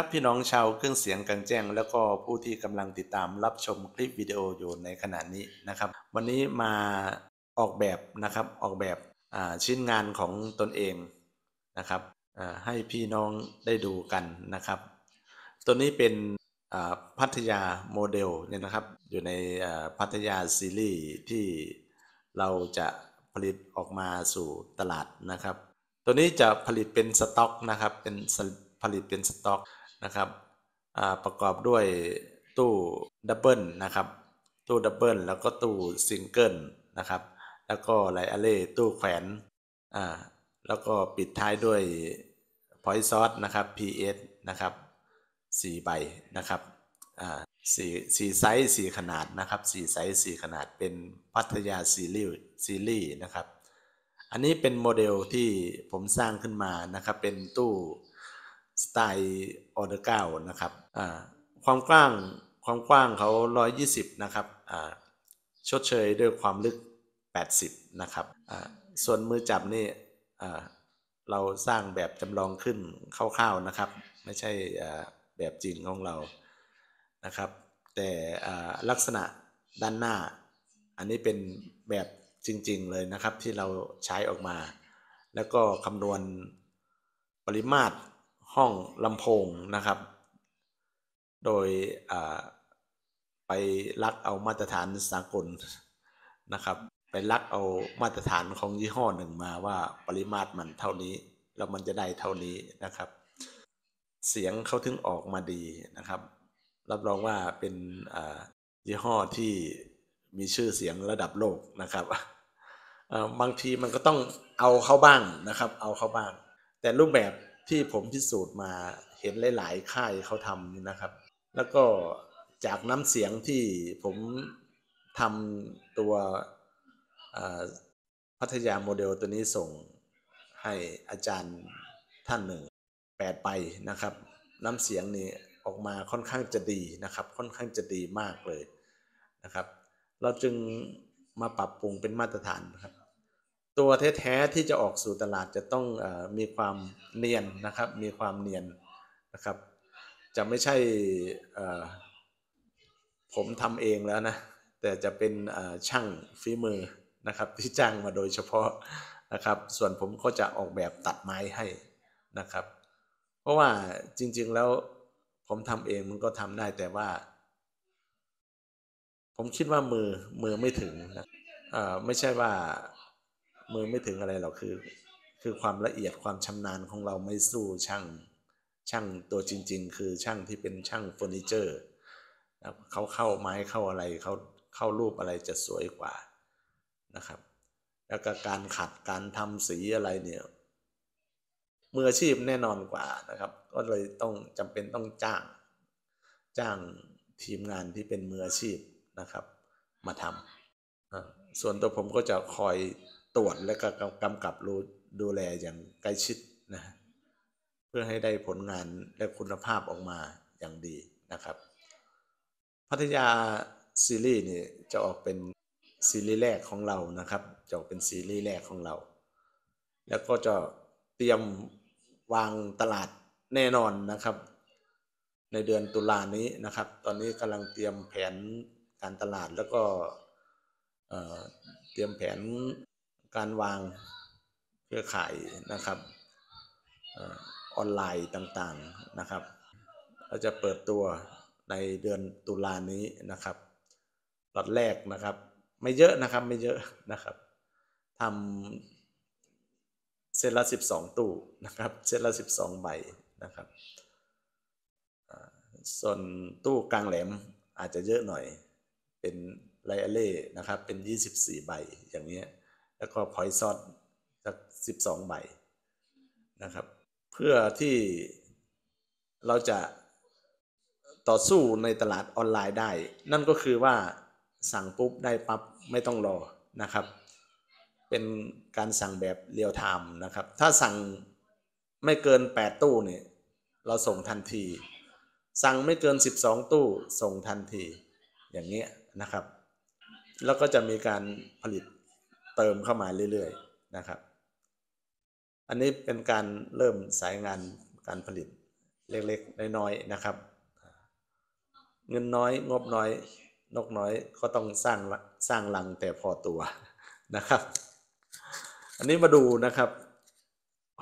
ับพี่น้องชาวเครื่องเสียงกันงแจ้ง แล้วก็ผู้ที่กำลังติดตาม รับชมคลิปวิดีโออยู่ในขณะนี้นะครับ วันนี้มาออกแบบนะครับ ออกแบบชิ้นงานของตนเอง นะครับให้พี่น้องได้ดูกันนะครับตัวนี้เป็นพัทยาโมเดลเนี่ยนะครับอยู่ในพัทยาซีรีส์ที่เราจะผลิตออกมาสู่ตลาดนะครับตัวนี้จะผลิตเป็นสต็อกนะครับเป็นผลิตเป็นสต็อกนะครับประกอบด้วยตู้ดับเบิลนะครับตู้ ดับเบิลแล้วก็ตู้ซิงเกิลนะครับแล้วก็ไลอาเล่ตู้แขวนอ่าแล้วก็ปิดท้ายด้วยพอย์ซอสนะครับ PS นะครับ 4 ใบนะครับอ่าสี่สี่ไซส์สี่ขนาดนะครับสี่ไซส์สี่ขนาดเป็นพัทยาซีรีส์ซีรีส์นะครับ อันนี้เป็นโมเดลที่ผมสร้างขึ้นมานะครับเป็นตู้สไตล์ออเดอร์เก้านะครับ ความกว้าง ความกว้างเขา 120 นะครับชดเชยด้วยความลึก 80 นะครับ ส่วนมือจับนี่เราสร้างแบบจำลองขึ้นคร่าวๆ นะครับ ไม่ใช่แบบจริงของเรา นะครับ แต่ลักษณะด้านหน้า อันนี้เป็นแบบจริงๆ เลยนะครับ ที่เราใช้ออกมา แล้วก็คำนวณปริมาตรห้องลำโพงนะครับ โดยไปลักเอามาตรฐานสากล นะครับ ไปลักเอามาตรฐานของยี่ห้อหนึ่งมาว่าปริมาตรมันเท่านี้ แล้ว มันจะได้เท่านี้นะครับ เสียงเขาถึงออกมาดีนะครับ รับรองว่าเป็นยี่ห้อที่มีชื่อเสียงระดับโลกนะครับบางทีมันก็ต้องเอาเข้าบ้าง นะครับเอาเข้าบ้าง แต่รูปแบบที่ผมพิสูจน์มาเห็นหลายๆค่ายเขาทำนี่นะครับ แล้วก็จากน้ำเสียงที่ผมทำตัวพัทยาโมเดลตัวนี้ส่งให้อาจารย์ท่านหนึ่งแปดไปนะครับน้ำเสียงนี้ออกมาค่อนข้างจะดีนะครับ ค่อนข้างจะดีมากเลยนะครับ เราจึงมาปรับปรุงเป็นมาตรฐานนะครับตัวแท้ๆที่จะออกสู่ตลาดจะต้องอมีความเนียนนะครับ มีความเนียนนะครับ จะไม่ใช่ผมทำเองแล้วนะ แต่จะเป็นช่างฝีมือนะครับที่จ้างมาโดยเฉพาะนะครับ ส่วนผมก็จะออกแบบตัดไม้ให้นะครับ เพราะว่าจริงๆแล้วผมทำเองมันก็ทำได้แต่ว่าผมคิดว่ามือมือไม่ถึงนะไม่ใช่ว่ามือไม่ถึงอะไรหรอกคือคือความละเอียดความชำนาญของเราไม่สู้ช่างช่างตัวจริง ๆ คือช่างที่เป็นช่างเฟอร์นิเจอร์เขาเข้าไม้เข้าอะไรเขาเข้ารูปอะไรจะสวยกว่านะครับ แล้วก็การขัดการทำสีอะไรเนี่ยมืออาชีพแน่นอนกว่านะครับก็เลยต้องจำเป็นต้องจ้าง จ้างทีมงานที่เป็นมืออาชีพนะครับมาทำส่วนตัวผมก็จะคอยตรวจและก็กำกับรูดูแลอย่างใกล้ชิดนะเพื่อให้ได้ผลงานและคุณภาพออกมาอย่างดีนะครับพัทยาซีรีส์นี่จะออกเป็นซีรีส์แรกของเรานะครับจะออกเป็นซีรีส์แรกของเรา แล้วก็จะเตรียมวางตลาดแน่นอนนะครับ ในเดือนตุลานี้นะครับ ตอนนี้กำลังเตรียมแผนการตลาดแล้วก็เตรียมแผนการวางเครือข่ายนะครับออนไลน์ต่างๆนะครับเราจะเปิดตัวในเดือนตุลานี้นะครับลอตแรกนะครับไม่เยอะนะครับไม่เยอะนะครับทำเซตละ12 ตู้นะครับเซตละ12 ใบนะครับส่วนตู้กลางแหลมอาจจะเยอะหน่อยเป็นไลอเล่นะครับเป็น 24 ใบอย่างเงี้ยแล้วก็พอยซอดสักสิบสองใบนะครับ เพื่อที่เราจะต่อสู้ในตลาดออนไลน์ได้ นั่นก็คือว่าสั่งปุ๊บได้ปับ๊บไม่ต้องรอ นะครับ เป็นการสั่งแบบเรียลไทม์นะครับ ถ้าสั่งไม่เกิน 8 ตู้เนี่ยเราส่งทันที สั่งไม่เกิน 12 ตู้ส่งทันที อย่างเงี้ยนะครับ แล้วก็จะมีการผลิตเติมเข้า มาเรื่อยๆนะครับ อันนี้เป็นการเริ่มสายงานการผลิตเล็กๆน้อยๆนะครับ เงินน้อยงบน้อย นกน้อยก็ต้อง สร้าง สร้างลังแต่พอตัวนะครับ อันนี้มาดูนะครับ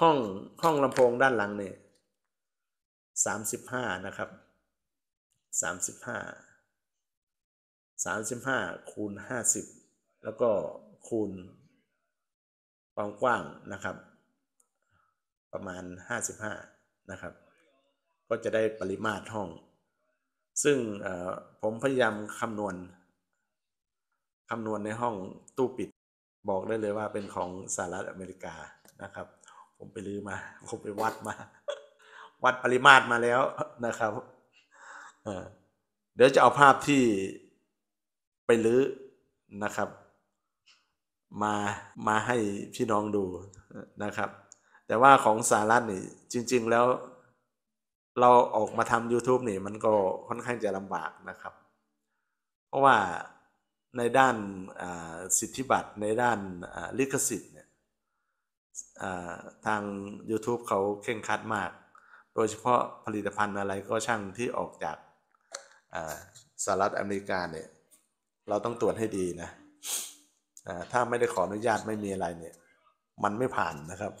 ห้องห้องลำโพงด้านหลังเนี่ยสามสิบห้านะครับสามสิบห้าสามสิบห้าคูณห้าสิบแล้วก็คูณความกว้างนะครับ ประมาณ55 นะครับ ก็จะได้ปริมาตรห้อง ซึ่งผมพยายามคำนวณคำนวณในห้องตู้ปิด บอกได้เลยว่าเป็นของสหรัฐอเมริกานะครับ ผมไปลือมาผมไปวัดมา วัดปริมาตรมาแล้วนะครับเดี๋ยว จะเอาภาพที่ไปลื้อนะครับมา มาให้พี่น้องดูนะครับ แต่ว่าของสารัฐนี่จริง ๆ แล้วเราออกมาทำ YouTube นี่มันก็ค่อนข้างจะลำบากนะครับ เพราะว่าในด้านสิทธิบัตรในด้านลิขสิทธิ์เนี่ยทาง YouTube เขาเข่งคัดมาก โดยเฉพาะผลิตภัณฑ์อะไรก็ช่างที่ออกจากสหรัฐอเมริกาเนี่ยเราต้องตรวจให้ดีนะถ้าไม่ได้ขออนุญาตไม่มีอะไรเนี่ยมันไม่ผ่านนะครับ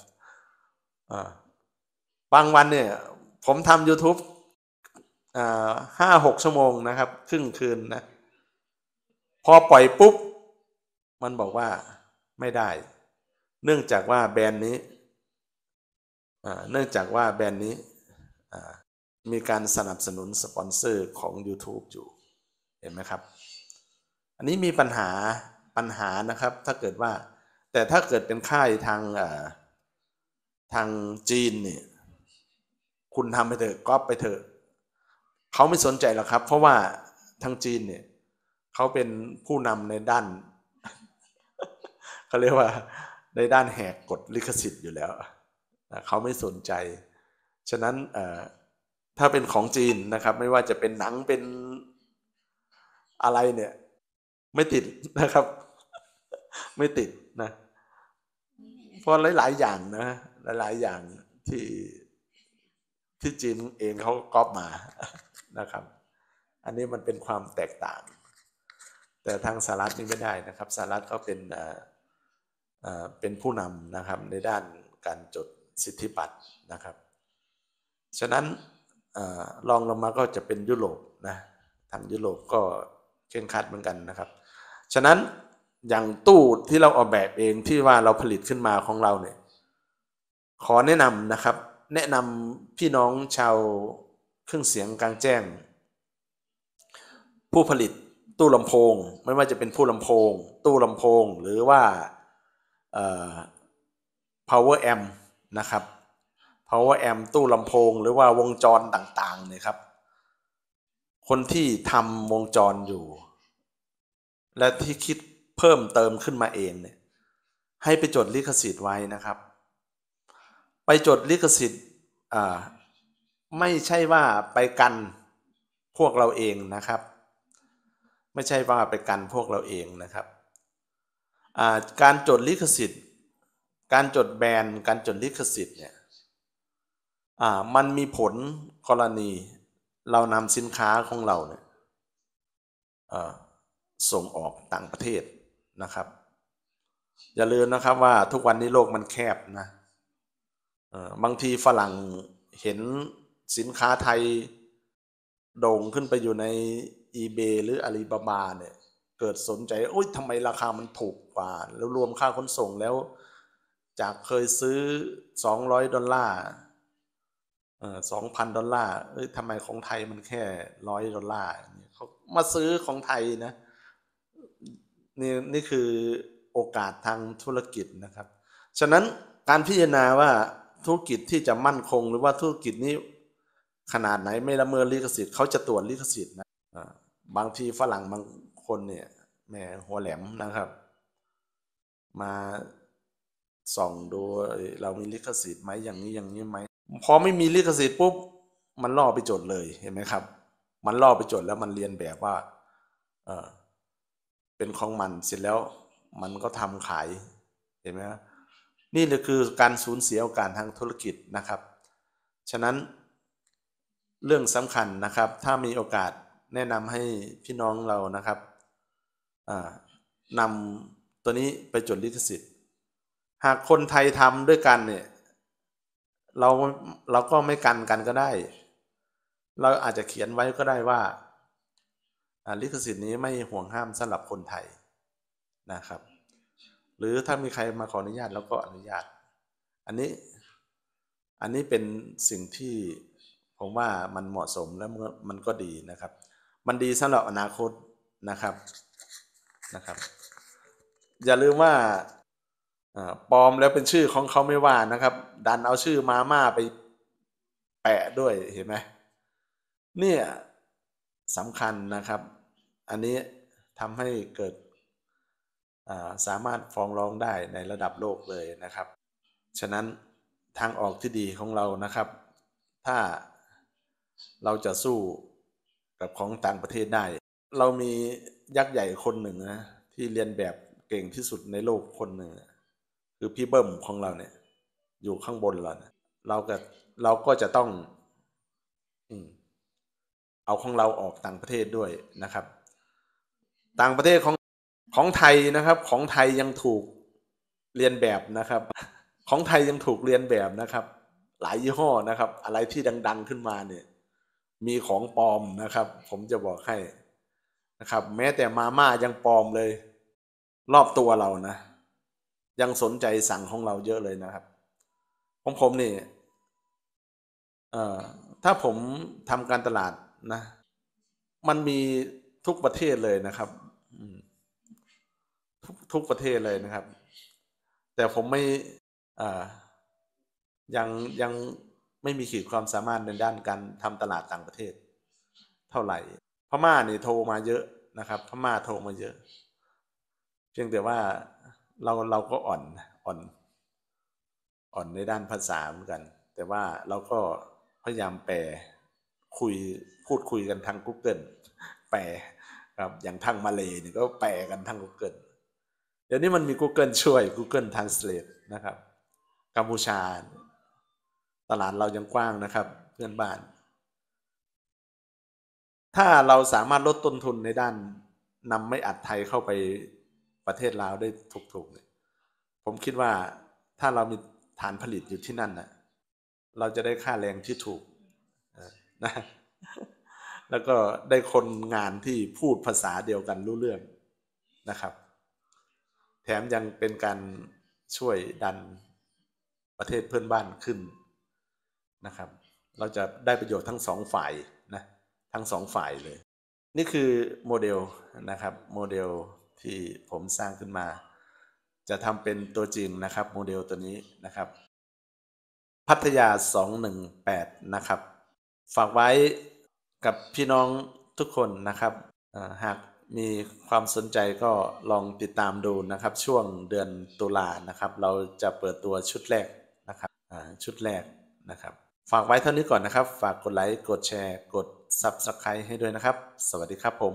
บางวันเนี่ย ผมทำ YouTube ห้าหกชั่วโมงนะครับ ครึ่งคืนนะ พอปล่อยปุ๊บ มันบอกว่าไม่ได้ เนื่องจากว่าแบรนด์นี้ เนื่องจากว่าแบรนด์นี้มีการสนับสนุนสปอนเซอร์ของ YouTube อยู่เห็นไหมครับ อันนี้มีปัญหาปัญหานะครับถ้าเกิดว่า แต่ถ้าเกิดเป็นค่ายทางทางจีนเนี่ย คุณทำไปเถอะก๊อปไปเถอะเขาไม่สนใจหรอกครับเพราะว่า ทางจีนเนี่ย เขาเป็นผู้นำในด้านเขาเรียกว่าในด้านแหกกฎลิขสิทธิ์อยู่แล้วเขาไม่สนใจ ฉะนั้นถ้าเป็นของจีนนะครับ ไม่ว่าจะเป็นหนังเป็นอะไรเนี่ย ไม่ติดนะครับไม่ติดนะเพราะหลายๆอย่างนะ หลาย ๆอย่างที่ที่จีนเองเขาก๊อปมานะครับ อันนี้มันเป็นความแตกต่าง แต่ทางสหรัฐนี่ไม่ได้นะครับสหรัฐเขาเป็นเป็นผู้นำนะครับในด้านการจดสิทธิบัตรนะครับ ฉะนั้นลองลงมาก็จะเป็นยุโรปนะทางยุโรปก็เคร่งครัดเหมือนกันนะครับ ฉะนั้นอย่างตู้ที่เราออกแบบเองที่ว่าเราผลิตขึ้นมาของเราเนี่ย ขอแนะนำนะครับแนะนำพี่น้องชาวเครื่องเสียงกลางแจ้ง ผู้ผลิตตู้ลำโพง ไม่ว่าจะเป็นผู้ลำโพง ตู้ลำโพงหรือว่า power amp นะครับ power amp ตู้ลำโพงหรือว่าวงจรต่างๆเนี่ยครับ คนที่ทำวงจรอยู่ และที่คิดเพิ่มเติมขึ้นมาเองเนี่ยให้ไปจดลิขสิทธิ์ไว้นะครับ ไปจดลิขสิทธิ์อ่าไม่ใช่ว่าไปกันพวกเราเองนะครับ ไม่ใช่ว่าไปกันพวกเราเองนะครับาการจดลิขสิทธิ์ การจดแบรนด์การจดลิขสิทธิ์เนี่ยมันมีผลกรณีเรานำสินค้าของเราเนี่ยส่งออกต่างประเทศนะครับอย่าลืมนะครับว่าทุกวันนี้โลกมันแคบนะบางทีฝรั่งเห็นสินค้าไทย โด่งขึ้นไปอยู่ใน eBay หรือ Alibaba เนี่ย เกิดสนใจโอ๊ยทำไมราคามันถูกกว่า แล้วรวมค่าขนส่งแล้ว จากเคยซื้อ 200 ดอลลาร์สองพันดอลลาร์เอ้ยทำไมของไทยมันแค่ร้อยดอลลาร์เขามาซื้อของไทยนะนี่นี่คือโอกาสทางธุรกิจนะครับ ฉะนั้นการพิจารณาว่าธุรกิจที่จะมั่นคงหรือว่าธุรกิจนี้ ขนาดไหนไม่ละเมิดลิขสิทธิ์เขาจะตรวจลิขสิทธิ์นะบางทีฝรั่งบางคนเนี่ยแหมหัวแหลมนะครับ มาส่องดูเรามีลิขสิทธิ์ไหมอย่างนี้อย่างนี้ไหมพอไม่มีลิขสิทธิ์ปุ๊บ มันล่อไปจดเลยเห็นไหมครับ มันล่อไปจดแล้วมันเรียนแบบว่า เออเป็นของมันเสร็จแล้วมันก็ทำขาย เห็นไหมครับนี่เลยคือการสูญเสียโอกาสทางธุรกิจนะครับ ฉะนั้นเรื่องสำคัญนะครับถ้ามีโอกาสแนะนำให้พี่น้องเรานะครับนำตัวนี้ไปจดลิขสิทธิ์หากคนไทยทำด้วยกันเนี่ยเราเราก็ไม่กันกันก็ได้ เราอาจจะเขียนไว้ก็ได้ว่าลิขสิทธิ์นี้ไม่ห่วงห้ามสำหรับคนไทยนะครับ หรือถ้ามีใครมาขออนุญาตเราก็อนุญาต อันนี้อันนี้เป็นสิ่งที่ผมว่ามันเหมาะสมและมันก็ดีนะครับ มันดีสำหรับอนาคตนะครับนะครับ อย่าลืมว่าปลอมแล้วเป็นชื่อของเขาไม่ว่านะครับ ดันเอาชื่อมาม่าไปแปะด้วยเห็นไหมเนี่ยสำคัญนะครับ อันนี้ทำให้เกิดสามารถฟ้องร้องได้ในระดับโลกเลยนะครับ ฉะนั้นทางออกที่ดีของเรานะครับ ถ้าเราจะสู้กับของต่างประเทศได้ เรามียักษ์ใหญ่คนหนึ่งนะที่เรียนแบบเก่งที่สุดในโลกคนหนึ่งคือพี่เบิ้มของเราเนี่ย อยู่ข้างบนเรานะเราก็ เราก็จะต้อง อืมเอาของเราออกต่างประเทศด้วยนะครับ ต่างประเทศของของไทยนะครับของไทยยังถูกเรียนแบบนะครับ ของไทยยังถูกเรียนแบบนะครับ หลายยี่ห้อนะครับ อะไรที่ดัง ๆขึ้นมาเนี่ย มีของปลอมนะครับ ผมจะบอกให้นะครับ แม้แต่มาม่ายังปลอมเลย รอบตัวเรานะยังสนใจสั่งของเราเยอะเลยนะครับของผมนี่เอ่อถ้าผมทำการตลาดนะมันมีทุกประเทศเลยนะครับ ทุกทุกประเทศเลยนะครับ แต่ผมไม่ยังยังไม่มีขีดความสามารถในด้านการทำตลาดต่างประเทศ เท่าไหร่พม่าเนี่โทรมาเยอะนะครับพม่าโทรมาเยอะเพียงแต่ว่าเราเราก็อ่อน อ่อนอ่อนในด้านภาษาเหมือนกัน แต่ว่าเราก็พยายามแปลคุย พูดคุยกันทาง Google แปลครับ อย่างทางมาเลยเนี่ยก็แปลกันทาง Google เดี๋ยวนี้มันมี Google ช่วย Google Translate นะครับกัมพูชาตลาดเรายังกว้างนะครับเพื่อนบ้าน ถ้าเราสามารถลดต้นทุนในด้านนำไม่อัดไทยเข้าไปประเทศลาวได้ถูกๆเนี่ยผมคิดว่าถ้าเรามีฐานผลิตอยู่ที่นั่นนะเราจะได้ค่าแรงที่ถูกนะ แล้วก็ได้คนงานที่พูดภาษาเดียวกันรู้เรื่องนะครับ แถมยังเป็นการช่วยดันประเทศเพื่อนบ้านขึ้นนะครับ เราจะได้ประโยชน์ทั้งสองฝ่ายนะ ทั้งสองฝ่ายเลย นี่คือโมเดลนะครับ โมเดลที่ผมสร้างขึ้นมา จะทำเป็นตัวจริงนะครับ โมเดลตัวนี้นะครับ พัทยา 218 นะครับฝากไว้กับพี่น้องทุกคนนะครับหากมีความสนใจก็ลองติดตามดูนะครับ ช่วงเดือนตุลานะครับ เราจะเปิดตัวชุดแรกนะครับชุดแรกนะครับ ฝากไว้เท่านี้ก่อนนะครับ ฝากกดไลค์กดแชร์ กด Subscribe ให้ด้วยนะครับ สวัสดีครับผม